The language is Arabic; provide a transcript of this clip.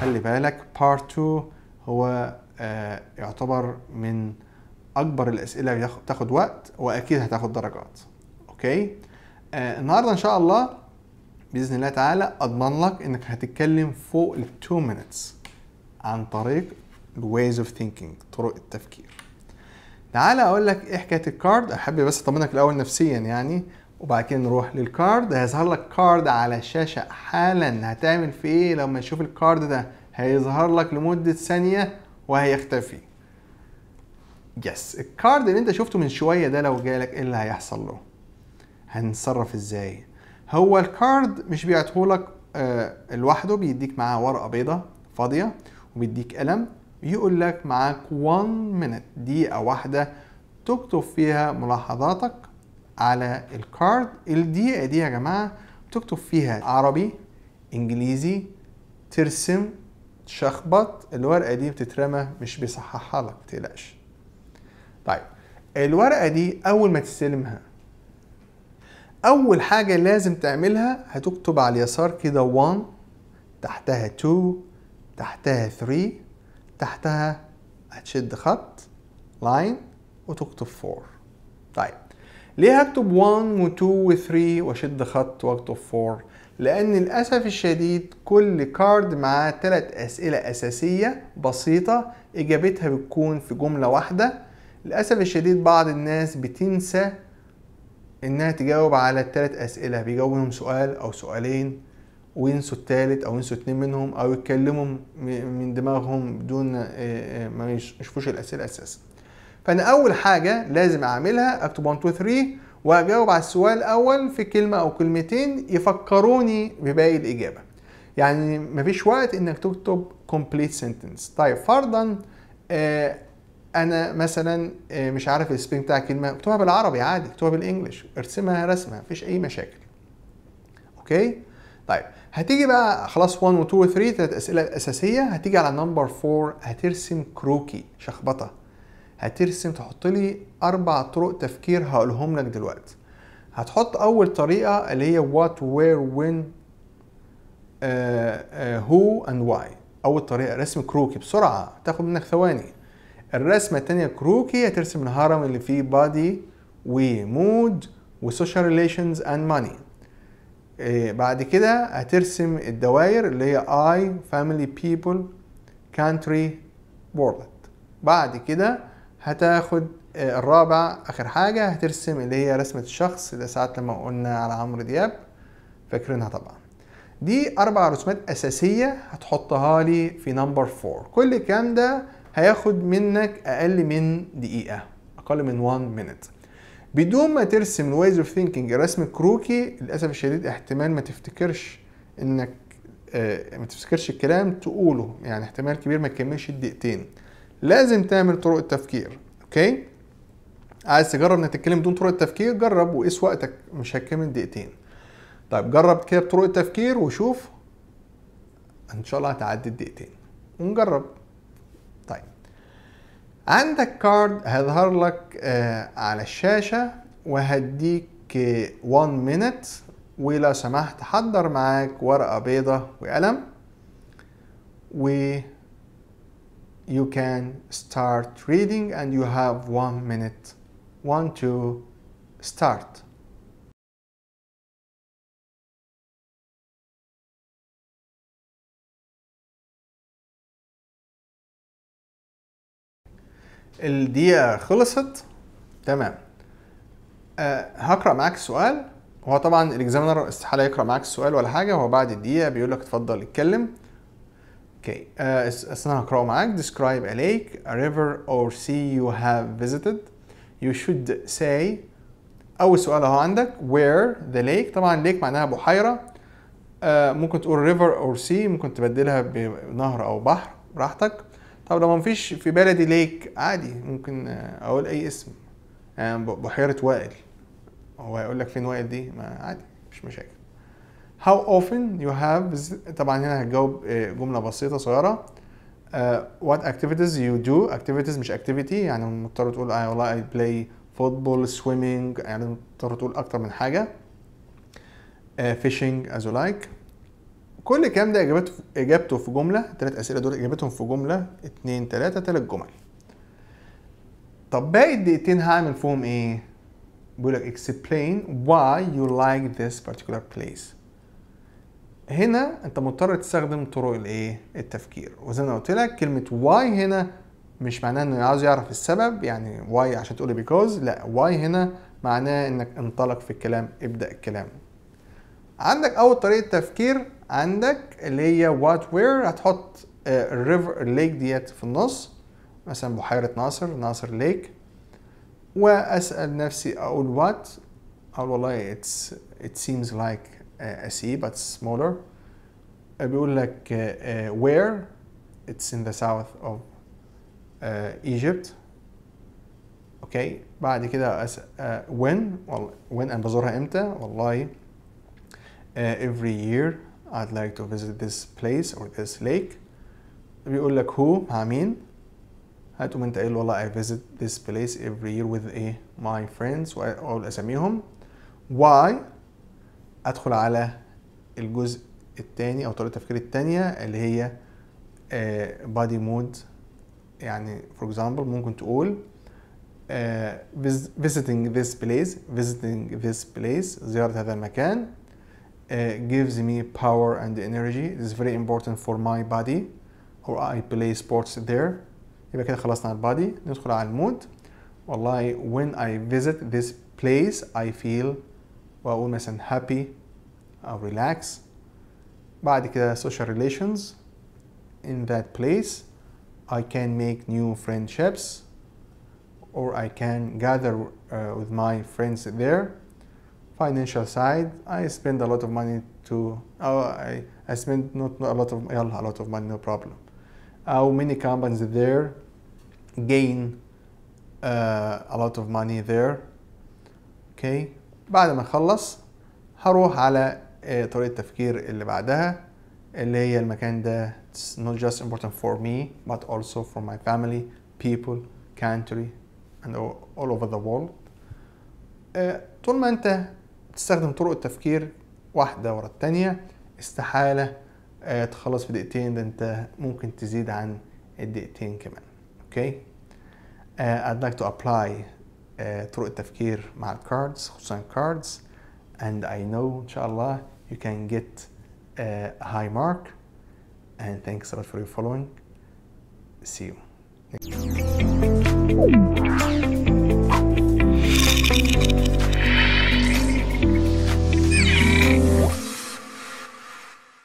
خلي بالك بارت 2 هو آه، يعتبر من اكبر الاسئله اللي بتاخد وقت واكيد هتاخد درجات اوكي آه، النهارده ان شاء الله باذن الله تعالى اضمن لك انك هتتكلم فوق ال 2 minutes عن طريق ways اوف ثينكينج طرق التفكير تعالى اقول لك ايه حكايه الكارد احب بس اطمنك الاول نفسيا يعني وبعد كده نروح للكارد هيظهر لك كارد على الشاشه حالا هتعمل في ايه لما تشوف الكارد ده هيظهر لك لمده ثانيه وهيختفي يس الكارد اللي انت شفته من شويه ده لو جالك ايه اللي هيحصل له هنتصرف ازاي هو الكارد مش بيعطيهولك آه لوحده بيديك معاه ورقه بيضه فاضيه وبيديك قلم يقول لك معاك 1 minute دقيقه واحده تكتب فيها ملاحظاتك على الكارد الدقيقة دي يا جماعة تكتب فيها عربي انجليزي ترسم تشخبط الورقة دي بتترمى مش بيصححها لك تقلقش طيب الورقة دي أول ما تستلمها أول حاجة لازم تعملها هتكتب على اليسار كده 1 تحتها 2 تحتها 3 تحتها هتشد خط لاين وتكتب 4 طيب ليه هكتب 1 و2 و3 واشد خط واكتب 4 لان للاسف الشديد كل كارد معاه ثلاث اسئله اساسيه بسيطه اجابتها بتكون في جمله واحده للاسف الشديد بعض الناس بتنسى انها تجاوب على الثلاث اسئله بيجاوب منهم سؤال او سؤالين وينسوا التالت او ينسوا اتنين منهم او يتكلموا من دماغهم بدون آه، آه، ما يشوفوش الاسئله اساسا فانا اول حاجه لازم اعملها اكتب 1 2 3 واجاوب على السؤال الاول في كلمه او كلمتين يفكروني بباقي الاجابه يعني مفيش وقت انك تكتب complete sentence طيب فرضا آه انا مثلا آه مش عارف السبيلنج بتاع كلمه اكتبها بالعربي عادي اكتبها بالانجلش ارسمها رسمه مفيش اي مشاكل اوكي طيب هتيجي بقى خلاص 1 و2 و3 ثلاث اسئله اساسيه هتيجي على نمبر 4 هترسم كروكي شخبطه هترسم تحط لي اربع طرق تفكير هقولهم لك دلوقتي هتحط اول طريقه اللي هي what where when آه, آه، who and why اول طريقه رسم كروكي بسرعه تاخد منك ثواني الرسمه الثانيه كروكي هترسم الهرم اللي فيه بادي ومود وسوشيال ريليشنز اند ماني بعد كده هترسم الدوائر اللي هي I family people country world بعد كده هتاخد آه، الرابع اخر حاجة هترسم اللي هي رسمة الشخص اللي ساعات لما قلنا على عمرو دياب فاكرينها طبعا دي اربع رسومات اساسية هتحطها لي في نمبر فور كل الكلام ده هياخد منك اقل من دقيقة اقل من 1 مينت بدون ما ترسم الوايز اوف ثينكينج رسم كروكي للاسف الشديد احتمال ما تفتكرش انك آه ما تفتكرش الكلام تقوله يعني احتمال كبير ما تكملش الدقيقتين لازم تعمل طرق التفكير اوكي عايز تجرب انك تتكلم بدون طرق التفكير جرب وقيس وقتك مش هتكمل دقيقتين طيب جرب كده بطرق التفكير وشوف ان شاء الله هتعدي الدقيقتين ونجرب طيب عندك كارد هيظهر لك آه على الشاشه وهديك 1 آه، مينت ولو سمحت حضر معاك ورقه بيضه وقلم و you can start reading and you have one minute. One, two, start. الدقيقة خلصت تمام أه هقرأ معاك السؤال هو طبعا الاكزامينر استحالة يقرأ معاك السؤال ولا حاجة هو بعد الدقيقة بيقول لك اتفضل اتكلم Okay, uh, انا هقراه معاك describe a lake, a river or sea you have visited you should say أول سؤال أهو عندك where the lake طبعا lake معناها بحيرة uh, ممكن تقول river or sea ممكن تبدلها بنهر أو بحر براحتك طب لو مفيش في بلدي lake عادي ممكن uh, أقول أي اسم آه، بحيرة وائل هو هيقول لك فين وائل دي ما عادي مش مشاكل How often you have طبعا هنا هتجاوب آه، جملة بسيطة صغيرة uh, What activities you do activities مش activity يعني مضطر تقول I والله I play football swimming يعني مضطر تقول أكتر من حاجة uh, fishing as you like كل الكلام ده اجابته اجابته في جمله التلات اسئله دول اجابتهم في جمله اتنين تلاته تلات جمل طب باقي الدقيقتين هعمل فيهم ايه بيقول لك explain why you like this particular place هنا انت مضطر تستخدم طرق الايه التفكير وزي ما قلت لك كلمه واي هنا مش معناه انه عاوز يعرف السبب يعني واي عشان تقول بيكوز لا واي هنا معناه انك انطلق في الكلام ابدا الكلام عندك اول طريقه تفكير عندك اللي هي وات وير هتحط الريفر آه، الليك ديت في النص مثلا بحيره ناصر ناصر ليك واسال نفسي اقول وات اقول والله اتس ات سيمز لايك SE but smaller بيقول لك uh, uh, where it's in the south of uh, Egypt اوكي okay. بعد كده أس... when well, when أنا بزورها امتى والله every year I'd like to visit this place or this lake بيقول لك who مع مين هتقوم انت قايل والله I visit this place every year with a my friends واقول اساميهم why ادخل على الجزء الثاني او طريقه التفكير الثانيه اللي هي بادي مود يعني فور اكزامبل ممكن تقول visiting this place visiting this place زيارة هذا المكان uh, gives me power and energy this is very important for my body or I play sports there يبقى كده خلصنا على body. ندخل على المود والله when I visit this place I feel واقول مثلا happy او uh, relax بعد كده social relations in that place I can make new friendships or I can gather uh, with my friends there financial side I spend a lot of money to oh, I, I spend not a lot of a lot of money no problem how many companies there gain uh, a lot of money there okay بعد ما اخلص هروح على آه، طريقه التفكير اللي بعدها اللي هي المكان ده it's not just important for me but also for my family people country and all over the world آه، طول ما انت تستخدم طرق التفكير واحدة ورا التانية استحالة آه، تخلص في دقيقتين ده انت ممكن تزيد عن الدقيقتين كمان اوكي okay? I'd like to apply طرق التفكير مع الكاردز خصوصا الكاردز and I know إن شاء الله you can get uh, a high mark and thanks a lot for your following see you